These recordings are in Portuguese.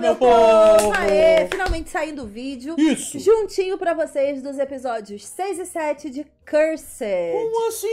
meu, povo! povo! Aê, finalmente saindo o vídeo. Isso! Juntinho pra vocês dos episódios 6 e 7 de Cursed. Como assim?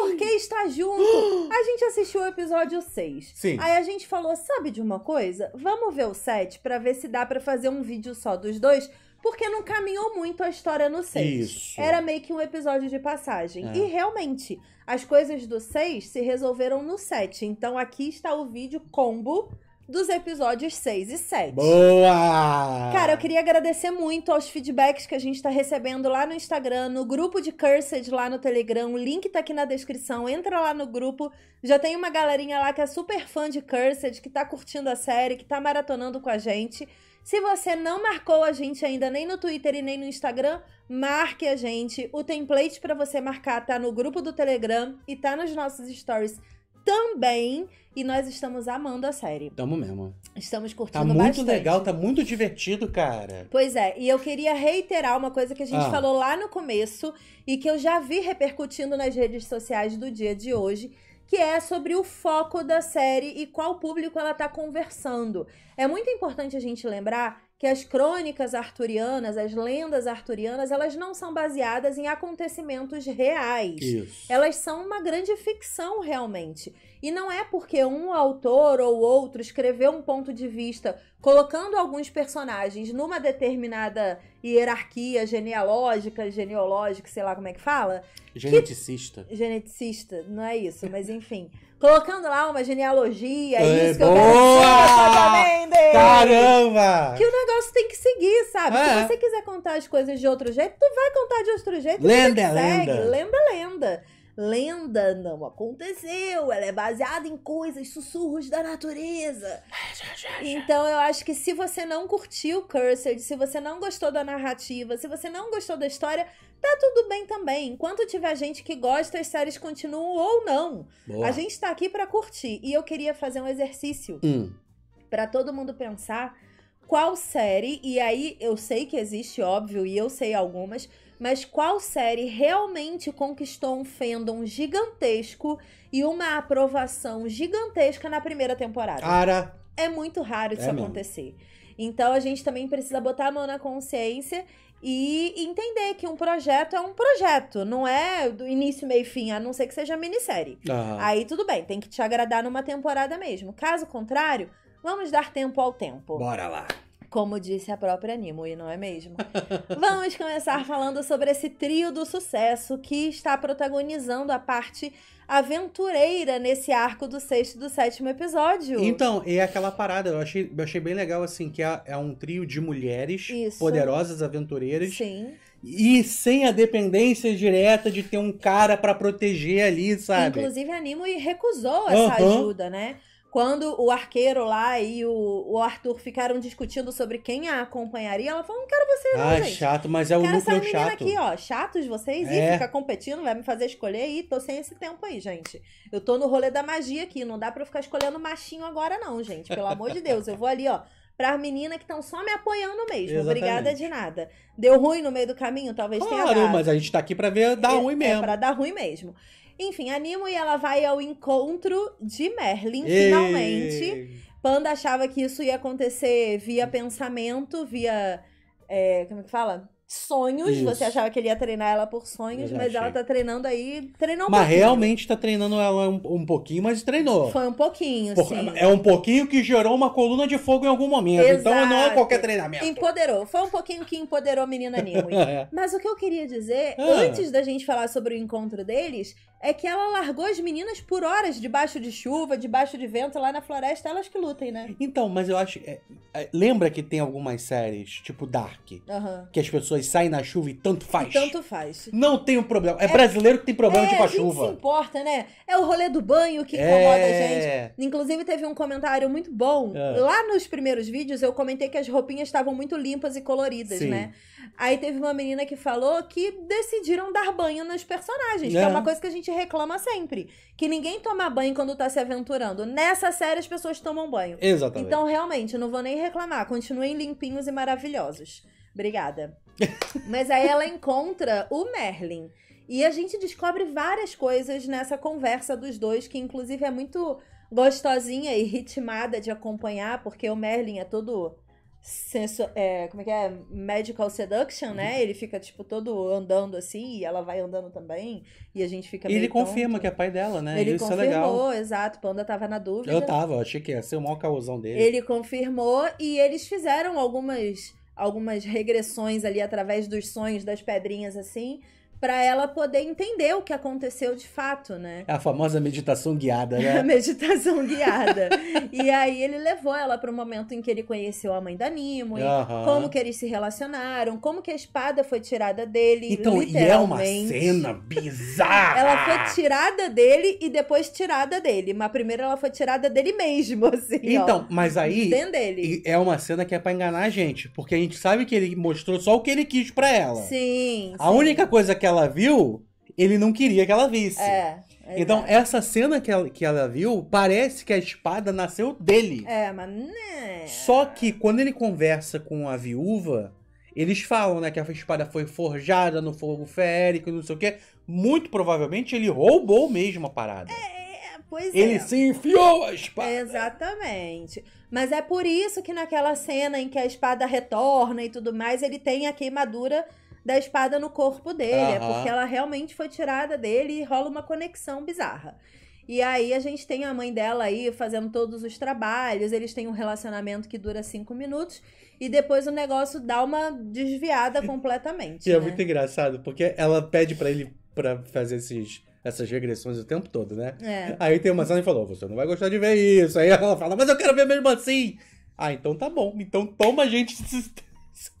Porque está junto. a gente assistiu o episódio 6. Sim. Aí a gente falou, sabe de uma coisa? Vamos ver o 7 pra ver se dá pra fazer um vídeo só dos dois porque não caminhou muito a história no 6. Isso. Era meio que um episódio de passagem. É. E realmente, as coisas do 6 se resolveram no 7. Então aqui está o vídeo combo dos episódios 6 e 7. Boa! Cara, eu queria agradecer muito aos feedbacks que a gente tá recebendo lá no Instagram, no grupo de Cursed lá no Telegram. O link tá aqui na descrição. Entra lá no grupo. Já tem uma galerinha lá que é super fã de Cursed, que tá curtindo a série, que tá maratonando com a gente. Se você não marcou a gente ainda nem no Twitter e nem no Instagram, marque a gente. O template para você marcar tá no grupo do Telegram e tá nos nossos stories também. E nós estamos amando a série. Tamo mesmo. Estamos curtindo bastante. Tá muito bastante. legal, tá muito divertido, cara. Pois é, e eu queria reiterar uma coisa que a gente ah. falou lá no começo e que eu já vi repercutindo nas redes sociais do dia de hoje, que é sobre o foco da série e qual público ela está conversando. É muito importante a gente lembrar que as crônicas arturianas, as lendas arturianas, elas não são baseadas em acontecimentos reais. Isso. Elas são uma grande ficção realmente. E não é porque um autor ou outro escreveu um ponto de vista colocando alguns personagens numa determinada hierarquia genealógica, genealógica, sei lá como é que fala. Geneticista. Que... Geneticista, não é isso, mas enfim. colocando lá uma genealogia, é isso que boa! eu quero Caramba! Que o negócio tem que seguir, sabe? É. Se você quiser contar as coisas de outro jeito, tu vai contar de outro jeito. Lenda, lenda. Lenda, lenda lenda não aconteceu, ela é baseada em coisas, sussurros da natureza. Então eu acho que se você não curtiu Cursed, se você não gostou da narrativa, se você não gostou da história, tá tudo bem também. Enquanto tiver gente que gosta, as séries continuam ou não. Boa. A gente tá aqui para curtir. E eu queria fazer um exercício hum. para todo mundo pensar qual série, e aí eu sei que existe, óbvio, e eu sei algumas mas qual série realmente conquistou um fandom gigantesco e uma aprovação gigantesca na primeira temporada? Ara. É muito raro isso é acontecer. Mesmo. Então a gente também precisa botar a mão na consciência e entender que um projeto é um projeto, não é do início, meio e fim, a não ser que seja minissérie. Aí tudo bem, tem que te agradar numa temporada mesmo. Caso contrário, vamos dar tempo ao tempo. Bora lá. Como disse a própria Nimo, e não é mesmo? Vamos começar falando sobre esse trio do sucesso que está protagonizando a parte aventureira nesse arco do sexto e do sétimo episódio. Então, é aquela parada, eu achei, eu achei bem legal, assim, que é, é um trio de mulheres Isso. poderosas, aventureiras. Sim. E sem a dependência direta de ter um cara para proteger ali, sabe? Inclusive, a Nimo recusou essa uhum. ajuda, né? Quando o arqueiro lá e o, o, Arthur ficaram discutindo sobre quem a acompanharia, ela falou: não quero vocês, não. Ah, gente. chato, mas é o quero essa chato. aqui, ó. Chatos vocês? É. E fica competindo, vai me fazer escolher e tô sem esse tempo aí, gente. Eu tô no rolê da magia aqui, não dá pra eu ficar escolhendo machinho agora, não, gente. Pelo amor de Deus, eu vou ali, ó. Pra menina que estão só me apoiando mesmo. Exatamente. Obrigada de nada. Deu ruim no meio do caminho? Talvez claro, tenha Claro, mas a gente tá aqui pra ver dar é, ruim mesmo. É, pra dar ruim mesmo. Enfim, a e ela vai ao encontro de Merlin, finalmente. Panda achava que isso ia acontecer via pensamento, via. É, como é que fala? sonhos. Isso. Você achava que ele ia treinar ela por sonhos, mas ela tá treinando aí. Treinou um Mas pouquinho. realmente tá treinando ela um, um, pouquinho, mas treinou. Foi um pouquinho, por, sim. É um pouquinho que gerou uma coluna de fogo em algum momento. Exato. Então não é qualquer treinamento. Empoderou. Foi um pouquinho que empoderou a menina Nemo. é. Mas o que eu queria dizer, ah. antes da gente falar sobre o encontro deles, é que ela largou as meninas por horas debaixo de chuva, debaixo de vento, lá na floresta, elas que lutem, né? Então, mas eu acho. É, é, lembra que tem algumas séries, tipo Dark, uhum. que as pessoas pessoas saem na chuva e tanto faz. E tanto faz. Não tem um problema. É, é brasileiro que tem problema é, de ir é, pra chuva. se importa, né? É o rolê do banho que incomoda é... a gente. Inclusive, teve um comentário muito bom. É. Lá nos primeiros vídeos, eu comentei que as roupinhas estavam muito limpas e coloridas, Sim. né? Aí teve uma menina que falou que decidiram dar banho nos personagens, que é, é uma coisa que a gente reclama sempre. Que ninguém toma banho quando tá se aventurando. Nessa série, as pessoas tomam banho. Exatamente. Então, realmente, não vou nem reclamar. Continuem limpinhos e maravilhosos. Obrigada. Mas aí ela encontra o Merlin. E a gente descobre várias coisas nessa conversa dos dois, que inclusive é muito gostosinha e ritmada de acompanhar, porque o Merlin é todo. Senso, é, como é que é? Medical seduction, né? Uhum. Ele fica, tipo, todo andando assim, e ela vai andando também, e a gente fica. E ele tonto. confirma que é pai dela, né? Ele Isso confirmou, é legal. exato. Panda tava na dúvida. Eu tava, achei que ia ser o maior causão dele. Ele confirmou e eles fizeram algumas algumas regressões ali através dos sonhos das pedrinhas assim, para ela poder entender o que aconteceu de fato, né? É a famosa meditação guiada, né? a meditação guiada. e aí ele levou ela para o momento em que ele conheceu a mãe da Nimue, uhum. como que eles se relacionaram, como que a espada foi tirada dele, Então, e é uma cena bizarra! ela foi tirada dele e depois tirada dele, mas primeiro ela foi tirada dele mesmo, assim, Então, ó, mas aí... Dentro É uma cena que é para enganar a gente, porque a gente sabe que ele mostrou só o que ele quis para ela. Sim. A sim. única coisa que ela viu, ele não queria que ela visse. É. Exato. Então, essa cena que ela, que ela viu, parece que a espada nasceu dele. É, mas. Né. Só que quando ele conversa com a viúva, eles falam, né, que a espada foi forjada no fogo férreo, não sei o quê. Muito provavelmente ele roubou mesmo a parada. É, é pois ele é. Ele se enfiou a espada. Exatamente. Mas é por isso que naquela cena em que a espada retorna e tudo mais, ele tem a queimadura da espada no corpo dele. Uhum. É porque ela realmente foi tirada dele e rola uma conexão bizarra. E aí a gente tem a mãe dela aí fazendo todos os trabalhos, eles têm um relacionamento que dura cinco minutos e depois o negócio dá uma desviada completamente. e é né? é muito engraçado, porque ela pede para ele para fazer esses essas regressões o tempo todo, né? É. Aí tem uma cena e falou: "Você não vai gostar de ver isso". Aí ela fala: "Mas eu quero ver mesmo assim". Ah, então tá bom. Então toma a gente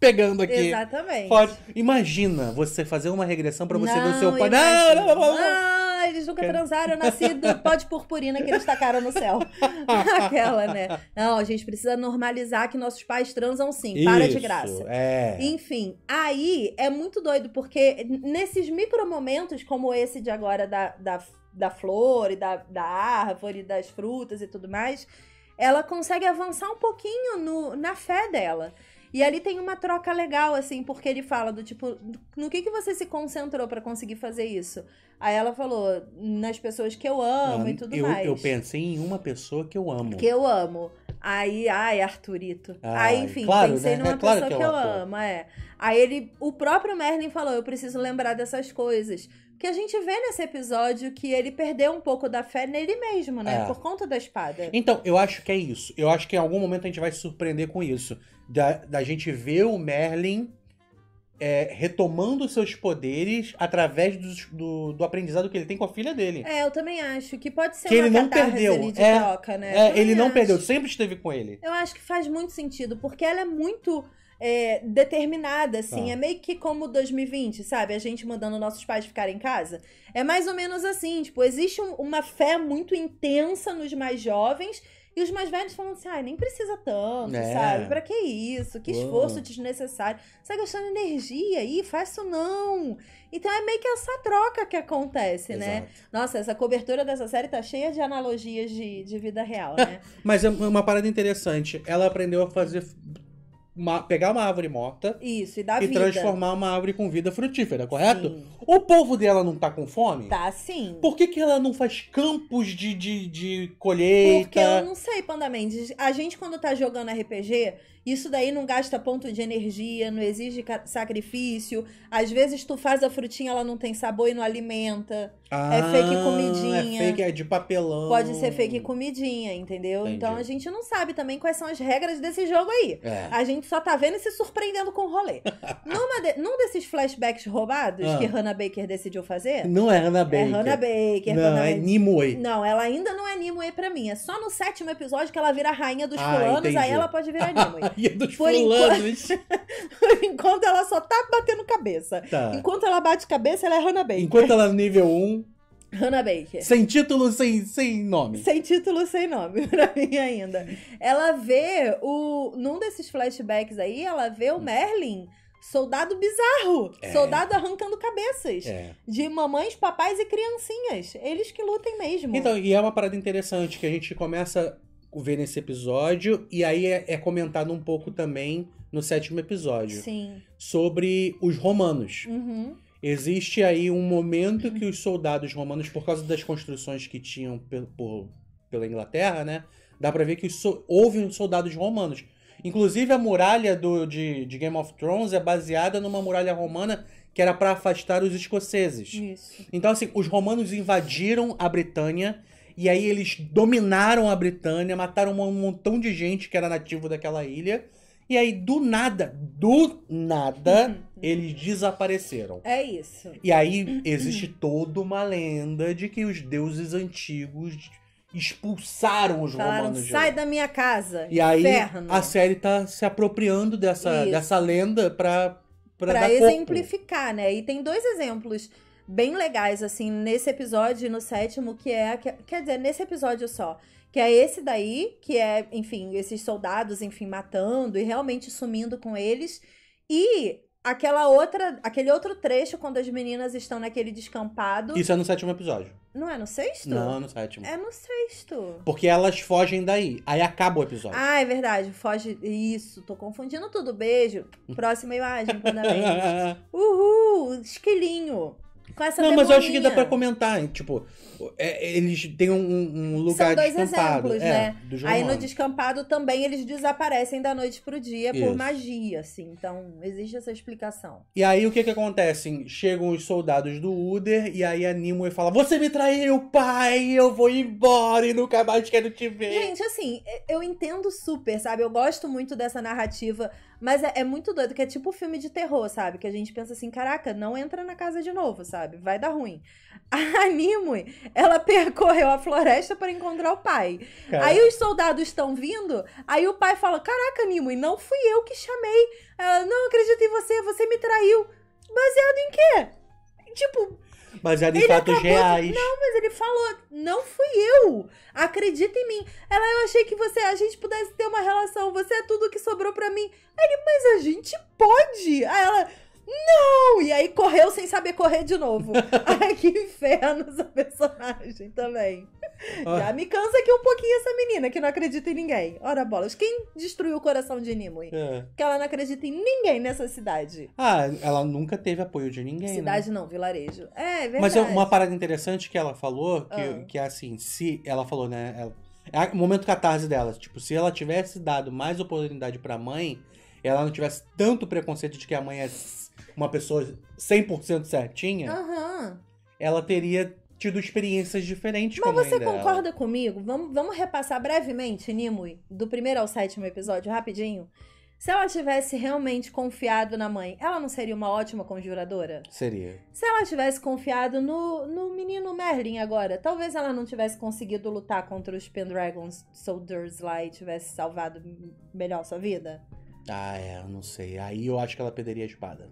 pegando aqui. Exatamente. Pode. Imagina você fazer uma regressão para você não, ver o seu pai. Não, não, não, não, ah, eles nunca transaram, eu nasci do pó de purpurina que eles tacaram no céu. Aquela, né? Não, a gente precisa normalizar que nossos pais transam sim. Para Isso, de graça. É. Enfim, aí é muito doido, porque nesses micromomentos, como esse de agora da, da, da flor e da, da árvore, das frutas e tudo mais, ela consegue avançar um pouquinho no, na fé dela. E ali tem uma troca legal, assim, porque ele fala do tipo, no que, que você se concentrou para conseguir fazer isso? Aí ela falou, nas pessoas que eu amo ah, e tudo eu, mais. Eu pensei em uma pessoa que eu amo. Que eu amo. Aí, ai, Arthurito. aí, enfim, claro, pensei né? numa é pessoa claro que, é que eu, eu amo, é. Aí ele, o próprio Merlin falou, eu preciso lembrar dessas coisas que a gente vê nesse episódio que ele perdeu um pouco da fé nele mesmo, né? É. Por conta da espada. Então, eu acho que é isso. Eu acho que em algum momento a gente vai se surpreender com isso. Da, da gente ver o Merlin é, retomando seus poderes através do, do, do, aprendizado que ele tem com a filha dele. É, eu também acho que pode ser que ele não perdeu. Ali de é, troca, né? É, ele não acho. perdeu, sempre esteve com ele. Eu acho que faz muito sentido, porque ela é muito é, determinada, assim. Tá. É meio que como 2020, sabe? A gente mandando nossos pais ficarem em casa. É mais ou menos assim, tipo, existe um, uma fé muito intensa nos mais jovens e os mais velhos falando assim, ai, ah, nem precisa tanto, é. sabe? Pra que isso? Que esforço Uou. desnecessário. Você tá gastando energia aí? Faz isso não. Então é meio que essa troca que acontece, né? Exato. né? Nossa, essa cobertura dessa série tá cheia de analogias de, de vida real, né? Mas é uma parada interessante. Ela aprendeu a fazer uma, pegar uma árvore morta Isso, e, dar e vida. transformar uma árvore com vida frutífera, correto? Sim. O povo dela não tá com fome? Tá, sim. Por que, que ela não faz campos de, de, de colheita? Porque eu não sei, Panda Mendes. A gente, quando tá jogando RPG, isso daí não gasta ponto de energia, não exige sacrifício. Às vezes tu faz a frutinha, ela não tem sabor e não alimenta. É ah, é fake comidinha. É fake, é de papelão. Pode ser fake comidinha, entendeu? Entendi. Então a gente não sabe também quais são as regras desse jogo aí. É. A gente só tá vendo e se surpreendendo com o rolê. Numa de, num desses flashbacks roubados ah. que Hannah Baker decidiu fazer. Não é Hannah é Baker. É Hannah Baker. Não, Hannah... é Nimue. Não, ela ainda não é Nimue pra mim. É só no sétimo episódio que ela vira a rainha dos ah, aí ela pode virar Nimue putaria dos por fulanos. Enquanto, enquanto ela só tá batendo cabeça. Tá. Enquanto ela bate cabeça, ela é Hannah Baker. Enquanto ela é nível 1. Hannah Baker. Sem título, sem, sem nome. Sem título, sem nome, pra mim ainda. Ela vê o. Num desses flashbacks aí, ela vê o Merlin. Soldado bizarro. É. Soldado arrancando cabeças. É. De mamães, papais e criancinhas. Eles que lutem mesmo. Então, e é uma parada interessante que a gente começa ver nesse episódio. E aí é, é comentado um pouco também no sétimo episódio. Sim. Sobre os romanos. Uhum. Existe aí um momento que os soldados romanos, por causa das construções que tinham por, por pela Inglaterra, né? Dá pra ver que so, houve soldados romanos. Inclusive, a muralha do, de, de, Game of Thrones é baseada numa muralha romana que era para afastar os escoceses. Isso. Então, assim, os romanos invadiram a Bretanha e aí eles dominaram a Britânia, mataram um montão de gente que era nativo daquela ilha. E aí, do nada, do nada, uhum. eles desapareceram. É isso. E aí existe toda uma lenda de que os deuses antigos expulsaram os Falaram, romanos. Sai da minha casa. E inferno. aí a série tá se apropriando dessa, dessa lenda pra. Pra, pra exemplificar, corpo. né? E tem dois exemplos bem legais, assim, nesse episódio e no sétimo, que é. Quer dizer, nesse episódio só. Que é esse daí, que é, enfim, esses soldados, enfim, matando e realmente sumindo com eles. E aquela outra, aquele outro trecho quando as meninas estão naquele descampado. Isso é no sétimo episódio. Não é no sexto? Não, é no sétimo. É no sexto. Porque elas fogem daí. Aí acaba o episódio. Ah, é verdade. Foge. Isso, tô confundindo tudo. Beijo. Próxima imagem, parabéns. Uhul! Esquilinho. Com essa Não, mas eu acho que dá pra comentar. Tipo, é, eles têm um, um lugar São dois descampado. exemplos, é, né? Aí no descampado também eles desaparecem da noite pro dia Isso. por magia, assim. Então, existe essa explicação. E aí o que que acontece? Chegam os soldados do Uder e aí a Nimue fala: Você me traiu, pai! Eu vou embora e nunca mais quero te ver. Gente, assim, é, eu entendo super, sabe? Eu gosto muito dessa narrativa mas é, é, muito doido, que é tipo filme de terror, sabe? Que a gente pensa assim, caraca, não entra na casa de novo, sabe? Vai dar ruim. A Nimue, ela percorreu a floresta para encontrar o pai. Aí os soldados estão vindo, aí o pai fala, caraca, Nimue, não fui eu que chamei. Ela, não acredito em você, você me traiu. Baseado em quê? Tipo, mas em de fatos reais. De... Não, mas ele falou, não fui eu. Acredita em mim. Ela, eu achei que você, a gente pudesse ter uma relação. Você é tudo que sobrou para mim. Ele, mas a gente pode. Aí ela, não! E aí correu sem saber correr de novo. Ai, que inferno essa personagem também. Já me cansa aqui um pouquinho essa menina que não acredita em ninguém. Ora bolas, quem destruiu o coração de Nimue? É. Que ela não acredita em ninguém nessa cidade. Ah, ela nunca teve apoio de ninguém. Né? Cidade né? não, vilarejo. É, é, é verdade. Mas uma parada interessante que ela falou, que, ah. que é assim, se ela falou, né? Ela, é o momento catarse dela. Tipo, se ela tivesse dado mais oportunidade pra mãe, ela não tivesse tanto preconceito de que a mãe é uma pessoa 100% certinha, uhum. ela teria tido experiências diferentes Mas você concorda dela. comigo? Vamos, vamos repassar brevemente, Nimue, do primeiro ao sétimo episódio, rapidinho. Se ela tivesse realmente confiado na mãe, ela não seria uma ótima conjuradora? Seria. Se ela tivesse confiado no, no menino Merlin agora, talvez ela não tivesse conseguido lutar contra os Pendragons Soldiers lá e tivesse salvado melhor sua vida? Ah, é, eu não sei. Aí eu acho que ela perderia a espada.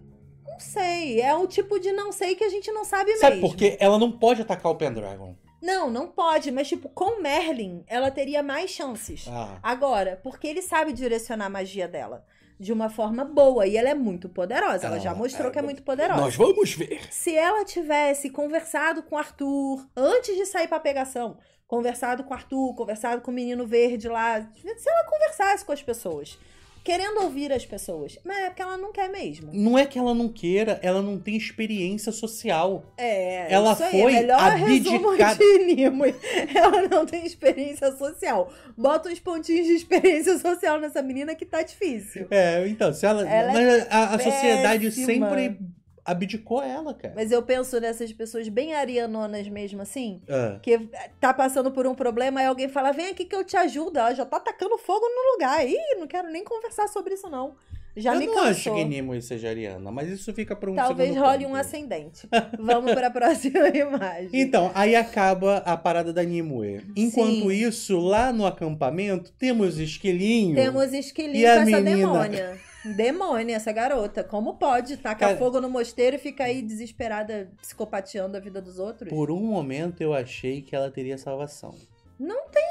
Não sei. É o tipo de não sei que a gente não sabe mesmo. Sabe por quê? Ela não pode atacar o Pendragon. Não, não pode, mas tipo, com Merlin, ela teria mais chances. Ah. Agora, porque ele sabe direcionar a magia dela de uma forma boa e ela é muito poderosa. Ela, ela ah, já mostrou é, que é muito poderosa. Nós vamos ver. Se ela tivesse conversado com Arthur antes de sair para pegação, conversado com Arthur, conversado com o menino verde lá, se ela conversasse com as pessoas, querendo ouvir as pessoas. Mas é porque ela não quer mesmo. Não é que ela não queira, ela não tem experiência social. É, ela isso é foi é melhor abdicada. de Ela não tem experiência social. Bota uns pontinhos de experiência social nessa menina que tá difícil. É, então, se ela, ela é mas é a, a sociedade sempre abdicou ela, cara. Mas eu penso nessas pessoas bem arianonas mesmo, assim, é. que tá passando por um problema e alguém fala, vem aqui que eu te ajudo. Ela já tá tacando fogo no lugar. Ih, não quero nem conversar sobre isso, não. Já eu me não cansou. acho que Nimue seja ariana, mas isso fica para um Talvez role ponto. um ascendente. Vamos para a próxima imagem. Então, aí acaba a parada da Nimue. Enquanto Sim. isso, lá no acampamento, temos esquilinho. Temos esquilinho e com a essa menina... demônia. demônio essa garota. Como pode tacar Cara, fogo no mosteiro e ficar aí desesperada, psicopateando a vida dos outros? Por um momento eu achei que ela teria salvação. Não tem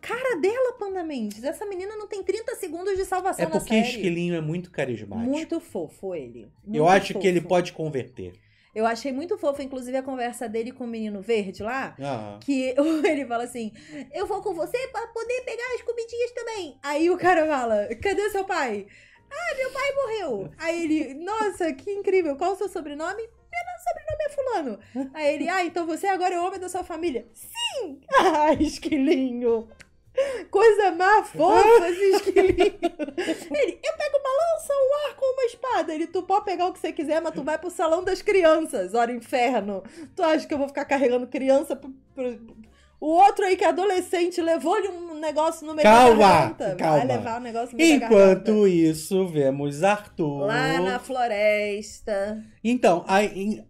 cara dela, Panda Mendes. Essa menina não tem 30 segundos de salvação é na série. É porque Esquilinho é muito carismático. Muito fofo ele. Muito eu acho fofo. que ele pode converter. Eu achei muito fofo, inclusive, a conversa dele com o menino verde lá. Uhum. Que ele fala assim: Eu vou com você para poder pegar as comidinhas também. Aí o cara fala: Cadê seu pai? Ah, meu pai morreu. Aí ele, nossa, que incrível. Qual o seu sobrenome? Meu sobrenome é fulano. Aí ele, ah, então você agora é o homem da sua família. Sim! Ah, esquilinho. Coisa má, fofa esse esquilinho. Ele, eu pego uma lança, um arco, uma espada. Ele, tu pode pegar o que você quiser, mas tu vai pro salão das crianças. Ora, inferno. Tu acha que eu vou ficar carregando criança pro, pro, o outro aí que é adolescente levou-lhe um negócio no meio calma, da garganta. Calma. Vai levar um negócio no meio Enquanto isso, vemos Arthur. Lá na floresta. Então, aí,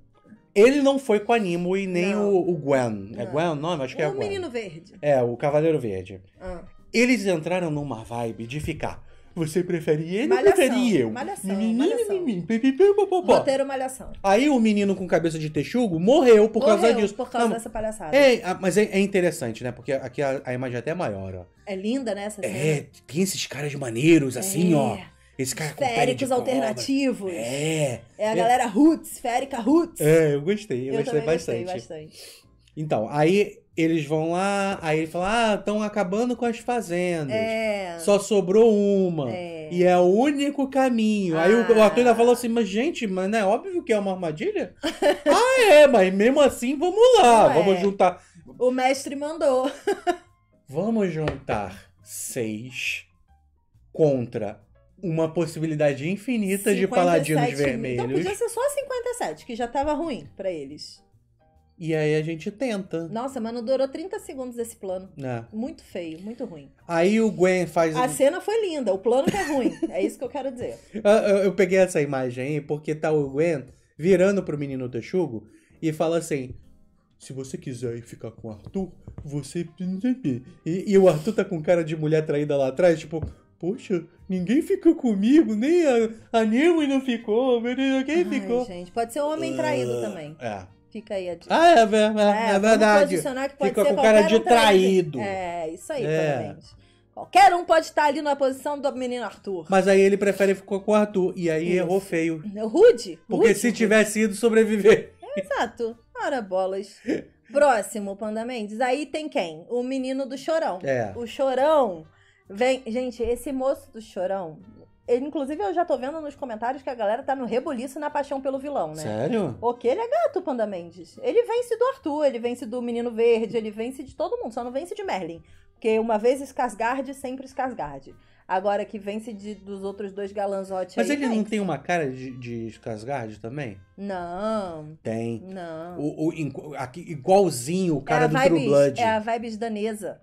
ele não foi com a e nem o, o, Gwen. É não. É Gwen o nome? Acho que é o é Gwen. O Menino Verde. É, o Cavaleiro Verde. Ah. Eles entraram numa vibe de ficar você prefere ele ou prefere eu? Malhação, mim, malhação. Mim, malhação. Aí o menino com cabeça de texugo morreu por morreu causa disso. por causa Não, dessa palhaçada. É, mas é, é, interessante, né? Porque aqui a, a imagem é até maior, ó. É linda, né? Essa é, cena? é, tem esses caras maneiros, assim, ó. É. Esse cara Esféricos com alternativos. É. É a galera roots, Férica roots. É, eu gostei, eu, eu gostei, bastante. gostei bastante. Então, aí eles vão lá, aí ele fala: Ah, estão acabando com as fazendas. É. Só sobrou uma. É. E é o único caminho. Ah. Aí o, o ator ah. ainda falou assim: Mas, gente, mas não é óbvio que é uma armadilha? ah, é, mas mesmo assim, vamos lá, não vamos é. juntar. O mestre mandou. vamos juntar seis contra uma possibilidade infinita de paladinos vermelhos. Então podia ser só 57, que já tava ruim para eles. E aí a gente tenta. Nossa, mano, durou 30 segundos esse plano. É. Muito feio, muito ruim. Aí o Gwen faz. A cena foi linda, o plano que é ruim. é isso que eu quero dizer. Eu, eu peguei essa imagem aí porque tá o Gwen virando pro menino Texugo e fala assim: se você quiser ficar com o Arthur, você. E, e o Arthur tá com cara de mulher traída lá atrás, tipo, poxa, Ninguém ficou comigo, nem a, a Nemo não ficou, ninguém quem ficou. Gente, pode ser um homem traído uh, também. É. Fica aí a dica. Ah, é, é, é, é verdade. Fica com cara de um traído. traído. É, isso aí, é. parabéns. Qualquer um pode estar ali na posição do menino Arthur. Mas aí ele prefere ficar com o Arthur. E aí Isso. errou feio. Rude? Porque Rude, se tivesse ido, sobreviver. Exato. Ora bolas. Próximo, Panda Mendes. Aí tem quem? O menino do Chorão. É. O Chorão Vem, gente, esse moço do chorão. inclusive, eu já tô vendo nos comentários que a galera tá no rebuliço na paixão pelo vilão, né? Sério? Porque ele é gato, Panda Mendes. Ele vence do Arthur, ele vence do Menino Verde, ele vence de todo mundo, só não vence de Merlin. Porque uma vez Skarsgård, sempre Skarsgård. Agora que vence de, dos outros dois galanzotes. Mas aí, ele vence. não tem uma cara de, de também? Não. Tem. Não. O, o, igualzinho o cara é do True Blood. É a vibes danesa.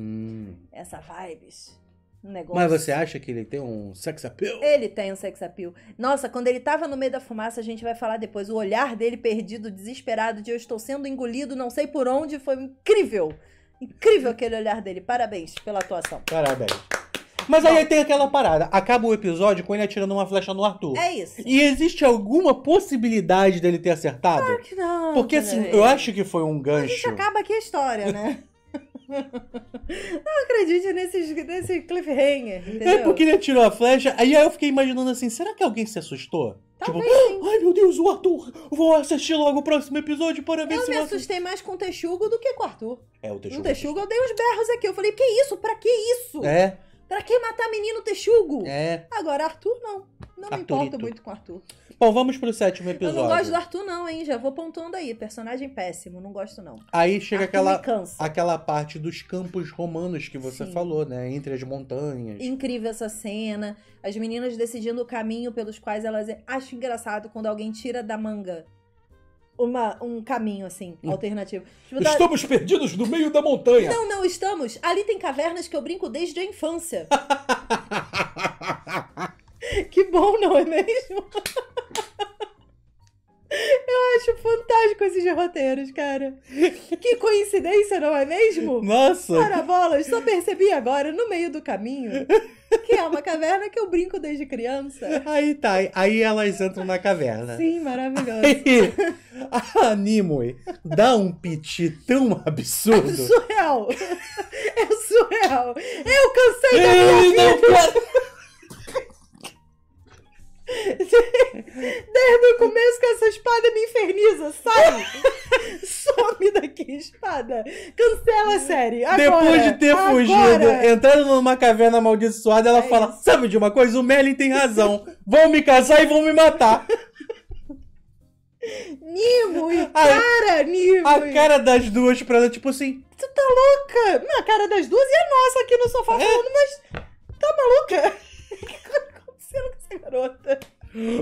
Hum. Essa vibes. Um negócio. Mas você acha que ele tem um sex appeal? Ele tem um sex appeal. Nossa, quando ele tava no meio da fumaça, a gente vai falar depois. O olhar dele perdido, desesperado, de eu estou sendo engolido, não sei por onde, foi incrível. Incrível aquele olhar dele. Parabéns pela atuação. Parabéns. Mas aí, aí tem aquela parada. Acaba o episódio com ele atirando uma flecha no Arthur. É isso. E existe alguma possibilidade dele ter acertado? Claro que não. Porque assim, né? eu acho que foi um gancho. A gente acaba aqui a história, né? Não acredite nesse, nesse cliffhanger. É entendeu? É porque ele atirou a flecha, aí eu fiquei imaginando assim: será que alguém se assustou? Talvez tipo, ai meu Deus, o Arthur! Vou assistir logo o próximo episódio para ver eu se. Eu me assustei mais com o Texugo do que com o Arthur. É, o Texugo. No é Texugo eu dei uns berros aqui. Eu falei: que isso? Pra que isso? É. Pra que matar menino Texugo? É. Agora, Arthur não. Não Arthurito. me importo muito com Arthur. Bom, vamos pro sétimo episódio. Eu não gosto do Arthur, não, hein? Já vou pontuando aí. Personagem péssimo, não gosto, não. Aí chega aquela, aquela parte dos campos romanos que você Sim. falou, né? Entre as montanhas. Incrível essa cena. As meninas decidindo o caminho pelos quais elas. Acho engraçado quando alguém tira da manga uma, um caminho, assim, hum. alternativo. Tipo, tá- estamos da... perdidos no meio da montanha. Não, não, estamos. Ali tem cavernas que eu brinco desde a infância. que bom, não é mesmo? coisas de roteiros, cara. Que coincidência, não é mesmo? Nossa! parabolas só percebi agora, no meio do caminho, que é uma caverna que eu brinco desde criança. Aí tá, aí elas entram na caverna. Sim, maravilhoso. Aí, a Nimue dá um piti tão absurdo. É surreal! É surreal! Eu cansei da minha vida! Não... Desde o começo que essa espada me inferniza. Sai! Some daqui, espada! Cancela a hum. série! Agora, Depois de ter agora. fugido, entrando numa caverna amaldiçoada, ela é fala: isso. Sabe de uma coisa? O Merlin tem razão. vão me casar e vão me matar. Nimo e cara, a, Nimo. A cara das duas pra ela, tipo assim. Tu tá louca? a cara das duas e a nossa aqui no sofá é. falando, mas. Tá maluca? acontecendo com essa garota? É.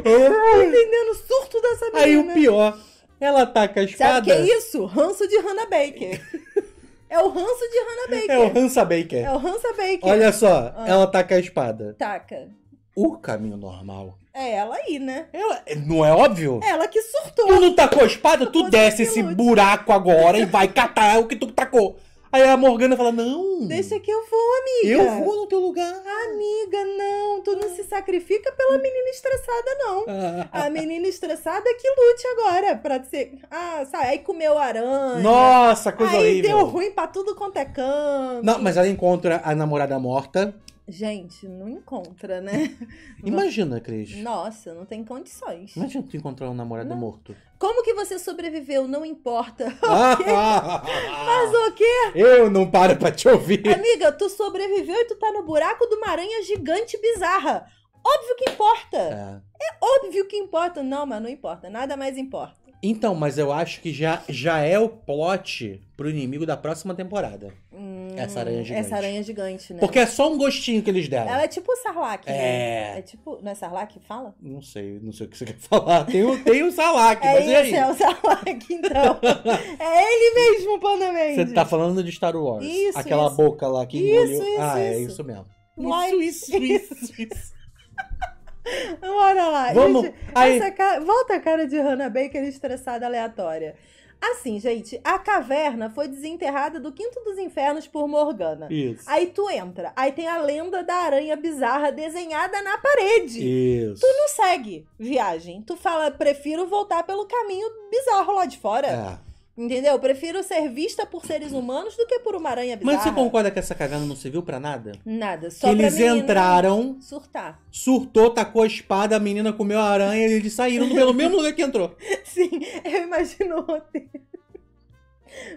Tô tá entendendo o surto dessa menina. Aí o pior, ela taca a espada. Sabe o que é isso? Ranço de Hannah Baker. É o ranço de Hannah Baker. É o Hansa Baker. É o Hansa Baker. Olha só, ah. ela taca a espada. Taca. O caminho normal. É ela aí, né? Ela, não é óbvio? Ela que surtou. Tu não tacou a espada, tu desce esse buraco agora e vai catar o que tu tacou. Aí a Morgana fala: Não. Deixa que eu vou, amiga. Eu vou no teu lugar. Amiga, não. Tu não se sacrifica pela menina estressada, não. Ah. a menina estressada é que lute agora. Pra ser. Ah, sabe? Aí comeu aranha. Nossa, coisa aí horrível. Aí deu ruim pra tudo quanto é canto. Não, mas ela encontra a namorada morta. Gente, não encontra, né? Imagina, Cris. Nossa, não tem condições. Imagina tu encontrar um namorado não. morto. Como que você sobreviveu? Não importa. Mas o quê? Eu não paro pra te ouvir. Amiga, tu sobreviveu e tu tá no buraco de uma aranha gigante bizarra. Óbvio que importa. É. é óbvio que importa. Não, mas não importa. Nada mais importa. Então, mas eu acho que já, já é o plot pro inimigo da próxima temporada. Essa aranha gigante. Essa aranha gigante, né? Porque é só um gostinho que eles deram. Ela é tipo o Sarlacc. É. Né? É tipo. Não é Sarlacc fala? Não sei, não sei o que você quer falar. Tem o, tem o Sarlacc, é mas isso, e aí? É o Sarlacc, então. é ele mesmo, o Panda Mendes. Você tá falando de Star Wars. Isso. Aquela isso. boca lá que isso, engoliu. Isso, ah, isso. é isso mesmo. Isso, isso, isso, isso. isso. Bora lá. Vamos. Gente, Aí. Cara, volta a cara de Hannah Baker estressada aleatória. Assim, gente, a caverna foi desenterrada do Quinto dos Infernos por Morgana. Isso. Aí tu entra, aí tem a lenda da aranha bizarra desenhada na parede. Isso. Tu não segue viagem. Tu fala, prefiro voltar pelo caminho bizarro lá de fora. É. Entendeu? Eu prefiro ser vista por seres humanos do que por uma aranha bizarra. Mas você concorda que essa caverna não serviu para nada? Nada. Só eles pra entraram. Surtar. Surtou, tacou a espada, a menina comeu a aranha e eles saíram pelo mesmo lugar que entrou. Sim, eu imagino o roteiro.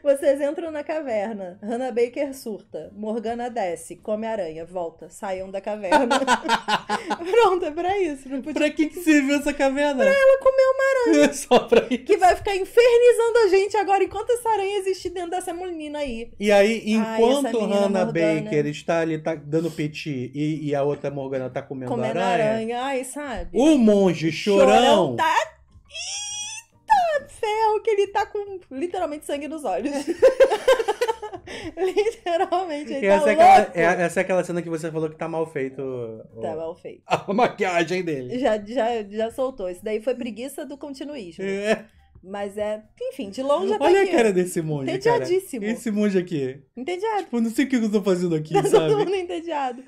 Vocês entram na caverna. Hannah Baker surta. Morgana desce, come aranha, volta. Saiam da caverna. Pronto, é pra isso. Não podia... Pra que, que serviu essa caverna? Pra ela comer uma aranha. Só pra isso. Que vai ficar infernizando a gente agora enquanto essa aranha existe dentro dessa menina aí. E aí, enquanto Ai, Hannah Morgana... Baker está ali tá dando piti e, e, a outra Morgana tá comendo, comendo aranha. aranha. Ai, sabe? O monge chorão. chorão tá... Ih! ferro que ele tá com literalmente sangue nos olhos. literalmente, ele essa tá é aquela, é, essa é aquela cena que você falou que tá mal feito. Tá o, mal feito. A maquiagem dele. Já, já, já soltou. Isso daí foi preguiça do continuísmo É. Mas é, enfim, de longe até Olha aqui. a cara desse monge, Entediadíssimo. Cara. Esse monge aqui. Entediado. Tipo, não sei o que eu tô fazendo aqui, tá sabe? todo mundo entediado.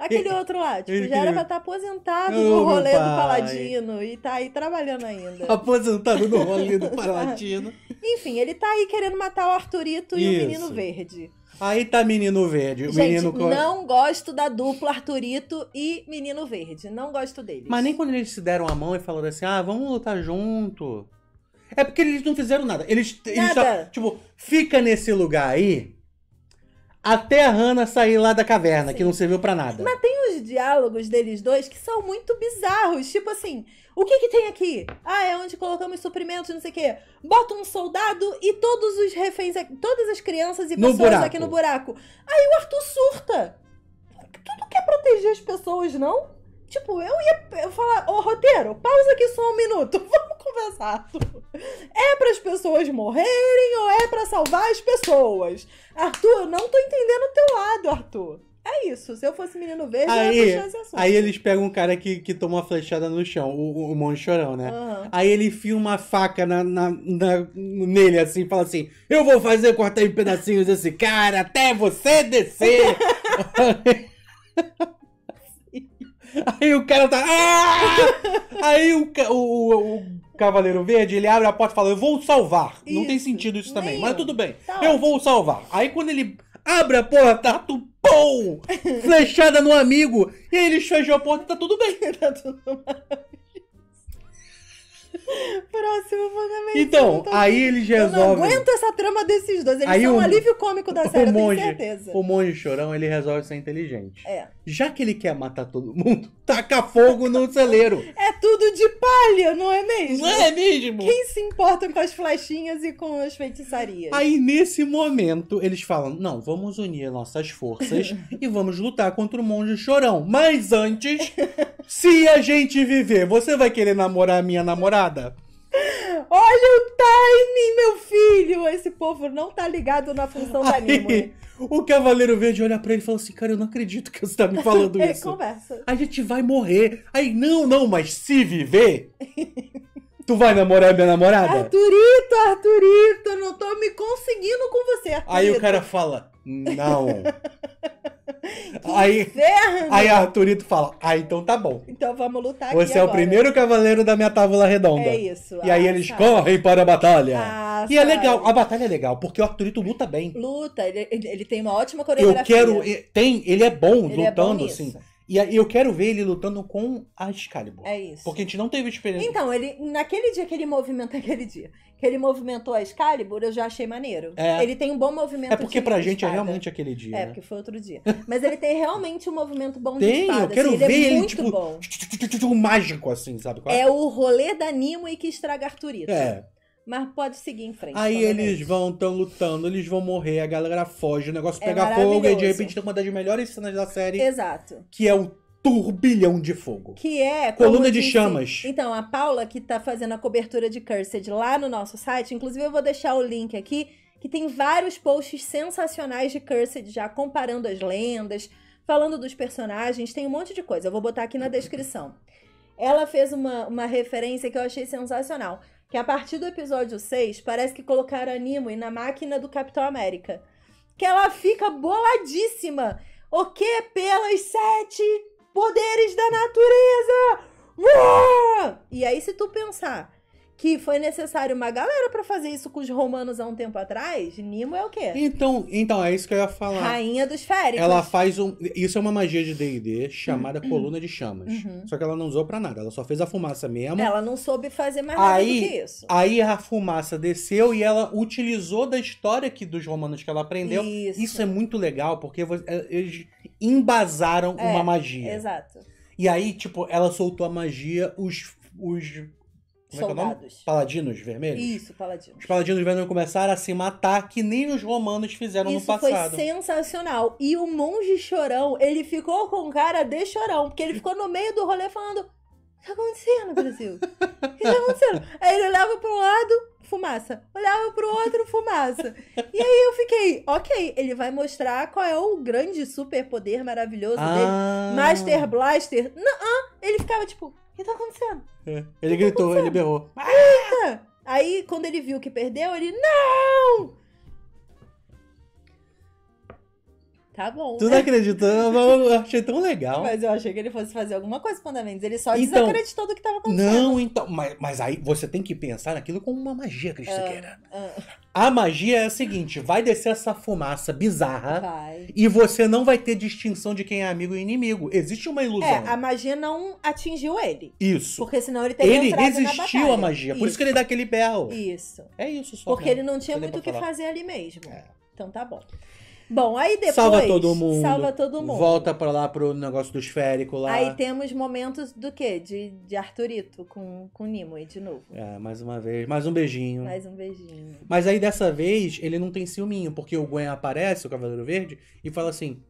Aquele outro lá, tipo, já era pra estar tá aposentado oh, no rolê do Paladino e tá aí trabalhando ainda. Aposentado no rolê do Paladino. Enfim, ele tá aí querendo matar o Arthurito Isso. e o Menino Verde. Aí tá Menino Verde. Gente, menino... não gosto da dupla Arthurito e Menino Verde. Não gosto deles. Mas nem quando eles se deram a mão e falaram assim, ah, vamos lutar junto. É porque eles não fizeram nada. Eles, nada. eles só, tipo, fica nesse lugar aí até a Hannah sair lá da caverna, Sim. que não serviu para nada. Mas tem os diálogos deles dois que são muito bizarros. Tipo assim, o que que tem aqui? Ah, é onde colocamos suprimentos, não sei o quê. Bota um soldado e todos os reféns, todas as crianças e no pessoas buraco. aqui no buraco. Aí o Arthur surta. Tu não quer proteger as pessoas, não? Tipo, eu ia eu falar, ô oh, roteiro, pausa aqui só um minuto, vamos conversar. É para as pessoas morrerem ou é para salvar as pessoas? Arthur, não tô entendendo o teu lado, Arthur. É isso, se eu fosse menino verde, aí, eu ia puxar esse assunto. Aí eles pegam um cara que, que toma uma flechada no chão, o, o Monchorão, né? Uhum. Aí ele enfia uma faca na, na, na, nele, assim, fala assim, eu vou fazer cortar em pedacinhos esse cara até você descer. Aí o cara tá. Ah! Aí o, o, o, o, Cavaleiro Verde ele abre a porta e fala: Eu vou salvar. Isso, Não tem sentido isso também, meio. mas tudo bem. Tá eu vou salvar. Aí quando ele abre a porta, tá tu pum! Flechada no amigo. E aí ele fecha a porta e tá tudo bem. tá tudo bem. Próximo fundamento. Então, aí eles resolvem. Eu não aguento essa trama desses dois. Eles aí são o... um alívio cômico da série, o monge, certeza. O monge chorão, ele resolve ser inteligente. É. Já que ele quer matar todo mundo, taca fogo no celeiro. É tudo de palha, não é mesmo? Não é mesmo? Quem se importa com as flechinhas e com as feitiçarias? Aí, nesse momento, eles falam: não, vamos unir nossas forças e vamos lutar contra o monge chorão. Mas antes, se a gente viver, você vai querer namorar a minha namorada? nada. Olha o timing, meu filho! Esse povo não tá ligado na função da Nimue. O Cavaleiro Verde olha pra ele e fala assim: Cara, eu não acredito que você tá me falando isso. conversa. A gente vai morrer. Aí, não, não, mas se viver. tu vai namorar minha namorada? Arturito, Arturito, não tô me conseguindo com você. Arthurito. Aí o cara fala: Não. aí, Aí Arthurito fala: Ah, então tá bom. Então vamos lutar Você é agora. o primeiro cavaleiro da minha tábua redonda. É isso. E ah, aí eles ah, sabe. correm para a batalha. Ah, e é sabe. é legal. A batalha é legal, porque o Arthurito luta bem. Luta, ele, ele tem uma ótima coreografia. Eu quero. Tem, ele é bom ele é lutando, é bom assim. E eu quero ver ele lutando com a Excalibur. É isso. Porque a gente não teve experiência. Então, ele naquele dia que ele movimenta aquele dia, que ele movimentou a Excalibur, eu já achei maneiro. É. Ele tem um bom movimento. É porque pra gente é realmente aquele dia. É, né? porque foi outro dia. Mas ele tem realmente um movimento bom tem, de espada. Eu quero assim, é ver ele, é ele tipo, bom. mágico, assim, sabe? Qual? É, é o rolê da Nimo e que estraga Arturito. É. Mas pode seguir em frente. Aí é eles vão, tão lutando, eles vão morrer, a galera foge, o negócio é pega fogo, e de repente tem uma das melhores cenas da série. Exato. Que é o turbilhão de fogo. Que é. Coluna de chamas. Então, a Paula, que tá fazendo a cobertura de Cursed lá no nosso site, inclusive eu vou deixar o link aqui, que tem vários posts sensacionais de Cursed já, comparando as lendas, falando dos personagens, tem um monte de coisa. Eu vou botar aqui na descrição. Ela fez uma, uma referência que eu achei sensacional. Que a partir do episódio 6, parece que colocaram Animo e na máquina do Capitão América. Que ela fica boladíssima. O que pelas sete poderes da natureza! E aí, se tu pensar que foi necessário uma galera para fazer isso com os romanos há um tempo atrás, Nimo é o quê? Então, então é isso que eu ia falar. Rainha dos féricos. Ela faz um, isso é uma magia de D&D chamada uhum. coluna de chamas. Uhum. Só que ela não usou para nada, ela só fez a fumaça mesmo. Ela não soube fazer mais nada do que isso. Aí a fumaça desceu e ela utilizou da história que dos romanos que ela aprendeu. Isso, isso é muito legal porque é, eles embasaram é, uma magia. Exato. E aí, tipo, ela soltou a magia, os os como é é soldados. É é paladinos vermelhos? Isso, paladinos. Os paladinos vermelhos começaram a se matar, que nem os romanos fizeram Isso no passado. Isso foi sensacional. E o monge chorão, ele ficou com cara de chorão, porque ele ficou no meio do rolê falando: O que tá acontecendo, Brasil? O que tá acontecendo? Aí ele olhava para um lado, fumaça. Olhava pro outro, fumaça. E aí eu fiquei, ok, ele vai mostrar qual é o grande superpoder maravilhoso ah. dele. Master Blaster. Não, ele ficava tipo que tá acontecendo? É. Ele que tá gritou, tá ele berrou. Ah! Aí, quando ele viu que perdeu, ele, não! Tá bom. Tu não né? acreditou? Eu achei tão legal. Mas eu achei que ele fosse fazer alguma coisa com o mandamentos. Ele só então, desacreditou do que estava acontecendo. Não, então. Mas, mas aí você tem que pensar naquilo como uma magia, Cristo ah, Siqueira. uh. A magia é a seguinte: vai descer essa fumaça bizarra. Vai. E você não vai ter distinção de quem é amigo e inimigo. Existe uma ilusão. É, a magia não atingiu ele. Isso. Porque senão ele teria Ele resistiu à magia. Por isso. que ele dá aquele berro. Isso. É isso só. Porque ele não tinha muito o que fazer ali mesmo. É. Então tá bom. Bom, aí depois. Salva todo mundo. Salva todo mundo. Volta pra lá pro negócio do esférico lá. Aí temos momentos do quê? De, de Arthurito com, com Nimue de novo. É, mais uma vez. Mais um beijinho. Mais um beijinho. Mas aí dessa vez ele não tem ciúminho, porque o Gwen aparece, o Cavaleiro Verde, e fala assim: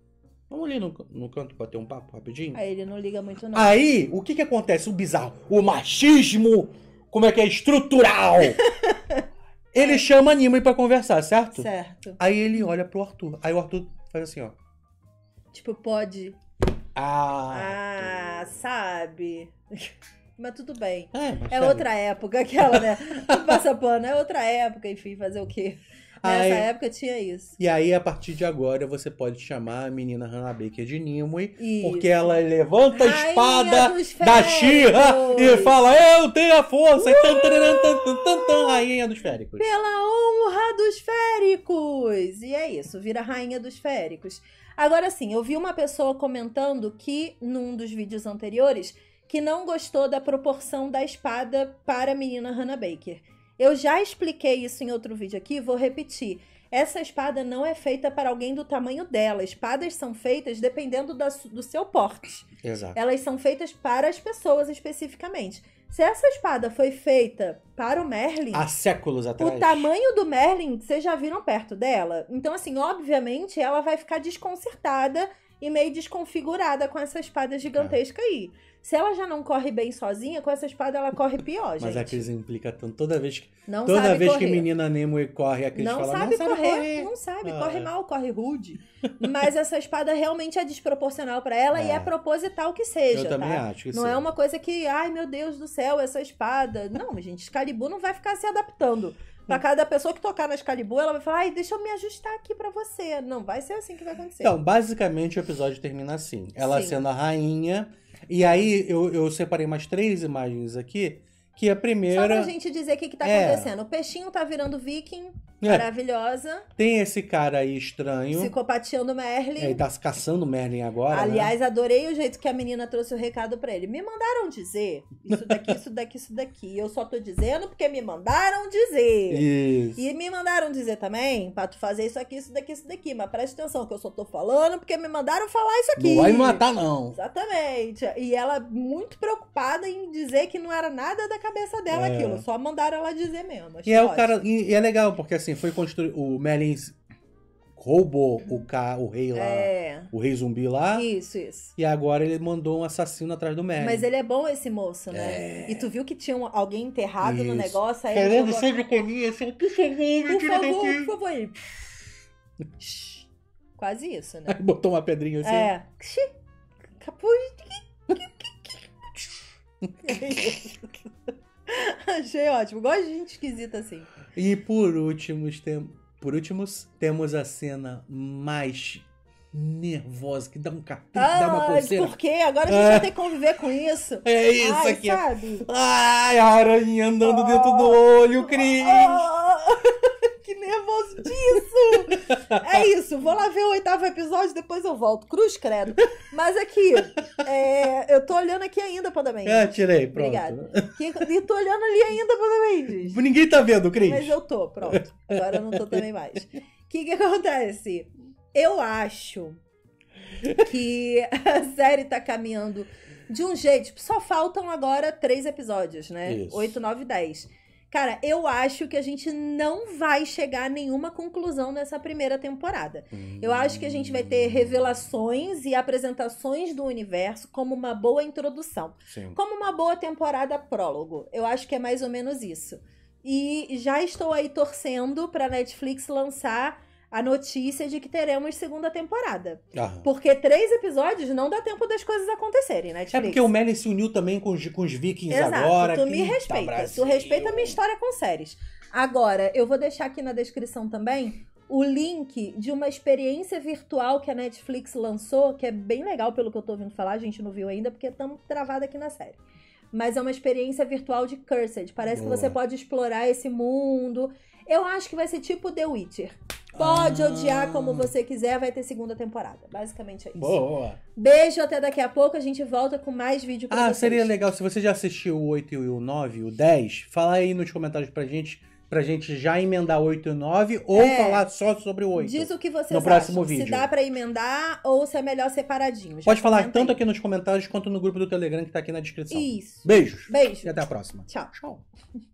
Vamos ali no, no canto bater um papo rapidinho? Aí ele não liga muito, não. Aí, o que que acontece? O bizarro. O machismo, como é que é estrutural? Ele é. chama a Nima pra conversar, certo? Certo. Aí ele olha pro Arthur. Aí o Arthur faz assim, ó. Tipo, pode. Ah, ah sabe. Mas tudo bem. É, mas é outra época aquela, né? passa pano, é outra época, enfim, fazer o quê? Nessa aí, época tinha isso. E aí, a partir de agora, você pode chamar a menina Hannah Baker de Nimue, porque ela levanta a espada da Xirra e fala: Eu tenho a força! Tan, tan, tan, rainha dos féricos. Pela honra dos féricos! E é isso, vira rainha dos féricos. Agora sim, eu vi uma pessoa comentando que num dos vídeos anteriores que não gostou da proporção da espada para a menina Hannah Baker. Eu já expliquei isso em outro vídeo aqui, vou repetir. Essa espada não é feita para alguém do tamanho dela. Espadas são feitas dependendo da, do seu porte. Exato. Elas são feitas para as pessoas especificamente. Se essa espada foi feita para o Merlin. Há séculos atrás. O tamanho do Merlin, vocês já viram perto dela. Então, assim, obviamente, ela vai ficar desconcertada e meio desconfigurada com essa espada é. gigantesca aí. Se ela já não corre bem sozinha, com essa espada ela corre pior, gente. Mas a Cris implica tanto. Toda vez que, não toda vez que menina Nemo corre, a Cris não fala, sabe não correr, sabe correr. Não sabe, ah, corre é. mal, corre rude. Mas essa espada realmente é desproporcional para ela é. e é proposital que seja, Eu tá? também acho que Não sim. é uma coisa que, ai meu Deus do céu, essa espada. Não, gente, Excalibur não vai ficar se adaptando. Pra cada pessoa que tocar na Excalibur, ela vai falar, ai, deixa eu me ajustar aqui para você. Não vai ser assim que vai acontecer. Então, basicamente o episódio termina assim. Ela Sim. sendo a rainha. E aí eu, eu separei mais três imagens aqui. Que a primeira. Só pra gente dizer o que, que tá é. acontecendo. O peixinho tá virando viking. É. Maravilhosa. Tem esse cara aí estranho. Psicopatiando Merlin. Ele é, tá caçando Merlin agora. Né? Aliás, né? adorei o jeito que a menina trouxe o recado para ele. Me mandaram dizer isso daqui, isso daqui, isso daqui. Eu só tô dizendo porque me mandaram dizer. Isso. E me mandaram dizer também pra tu fazer isso aqui, isso daqui, isso daqui. Mas presta atenção que eu só tô falando porque me mandaram falar isso aqui. Não vai me matar, não. Exatamente. E ela muito preocupada em dizer que não era nada da cabeça dela é. aquilo. Só mandaram ela dizer mesmo. Acho e é, ótimo. o cara, e é legal, porque assim assim, foi construído. O Merlin roubou o, ca... o rei lá. É. O rei zumbi lá. Isso, isso. E agora ele mandou um assassino atrás do Merlin. Mas ele é bom esse moço, né? É. E tu viu que tinha alguém enterrado isso. no negócio? Aí Falando jogou... sobre colinha, assim, por favor, me tira daqui. Por favor, por favor. Quase isso, né? Aí botou uma pedrinha assim. É. Capuz. Achei ótimo. Gosto de gente esquisita assim. E por últimos tem... por últimos, temos a cena mais nervosa, que dá um capeta, ah, dá uma pulseira. Por quê? Agora a gente ah, vai é. ter que conviver com isso. É isso Ai, aqui. Sabe? Ai, a aranha andando dentro do olho, Cris. Ah, ah, ah nervoso disso. É isso, vou lá ver o oitavo episódio, depois eu volto. Cruz credo. Mas aqui, é, eu tô olhando aqui ainda, Pandamendes. Ah é, tirei, pronto. Obrigada. E tô olhando ali ainda, Pandamendes. Ninguém tá vendo, Cris. Mas eu tô, pronto. Agora eu não tô também mais. O que que acontece? Eu acho que a série tá caminhando de um jeito. Tipo, só faltam agora três episódios, né? Isso. Oito, nove, dez. Cara, eu acho que a gente não vai chegar a nenhuma conclusão nessa primeira temporada. Hum. Eu acho que a gente vai ter hum. revelações e apresentações do universo como uma boa introdução. Sim. Como uma boa temporada prólogo. Eu acho que é mais ou menos isso. E já estou aí torcendo para Netflix lançar a notícia de que teremos segunda temporada. Aham. Porque três episódios não dá tempo das coisas acontecerem, né? É porque o Merlin se uniu também com os, com os vikings Exato, agora. Tu me tá respeita. Brasil. Tu respeita a minha história com séries. Agora, eu vou deixar aqui na descrição também o link de uma experiência virtual que a Netflix lançou, que é bem legal pelo que eu tô ouvindo falar, a gente não viu ainda porque estamos travados aqui na série. Mas é uma experiência virtual de Cursed. Parece Boa. que você pode explorar esse mundo. Eu acho que vai ser tipo The Witcher. Pode ah. odiar como você quiser, vai ter segunda temporada. Basicamente é isso. Boa! Beijo, até daqui a pouco. A gente volta com mais vídeo pra ah, vocês. Ah, seria legal se você já assistiu o 8 e o 9, o 10, fala aí nos comentários pra gente pra gente já emendar 8 e 9 ou é, falar só sobre o 8. Diz o que vocês no próximo vídeo. se dá pra emendar ou se é melhor separadinho. Já Pode falar tanto aí. aqui nos comentários quanto no grupo do Telegram que tá aqui na descrição. Isso. Beijos. Beijo. E até a próxima. Tchau. Tchau.